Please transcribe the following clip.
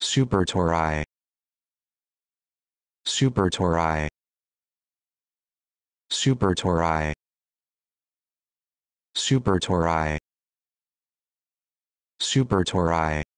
Super Torai. Super Torai. Super Torai. Super Torai. Super Torai.